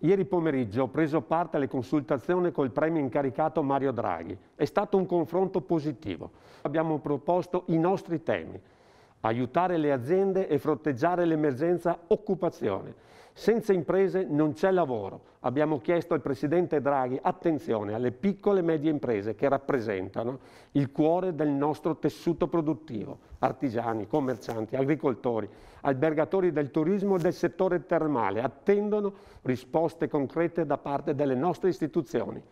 Ieri pomeriggio ho preso parte alle consultazioni col premio incaricato Mario Draghi. È stato un confronto positivo. Abbiamo proposto i nostri temi, aiutare le aziende e fronteggiare l'emergenza occupazione. Senza imprese non c'è lavoro. Abbiamo chiesto al Presidente Draghi attenzione alle piccole e medie imprese che rappresentano il cuore del nostro tessuto produttivo, artigiani, commercianti, agricoltori, albergatori del turismo e del settore termale, attendono risposte concrete da parte delle nostre istituzioni.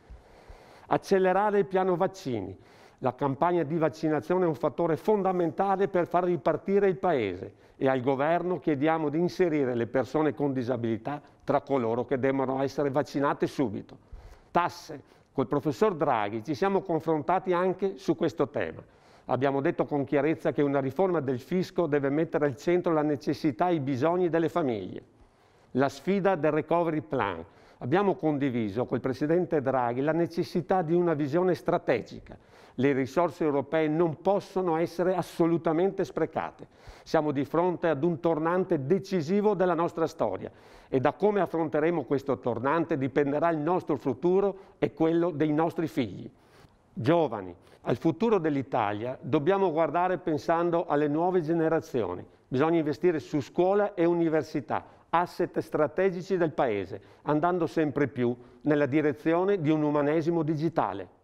Accelerare il piano vaccini la campagna di vaccinazione è un fattore fondamentale per far ripartire il Paese e al Governo chiediamo di inserire le persone con disabilità tra coloro che devono essere vaccinate subito. Tasse. Col professor Draghi ci siamo confrontati anche su questo tema. Abbiamo detto con chiarezza che una riforma del fisco deve mettere al centro la necessità e i bisogni delle famiglie. La sfida del recovery plan abbiamo condiviso col Presidente Draghi la necessità di una visione strategica. Le risorse europee non possono essere assolutamente sprecate. Siamo di fronte ad un tornante decisivo della nostra storia e da come affronteremo questo tornante dipenderà il nostro futuro e quello dei nostri figli. Giovani, al futuro dell'Italia dobbiamo guardare pensando alle nuove generazioni. Bisogna investire su scuola e università asset strategici del Paese, andando sempre più nella direzione di un umanesimo digitale.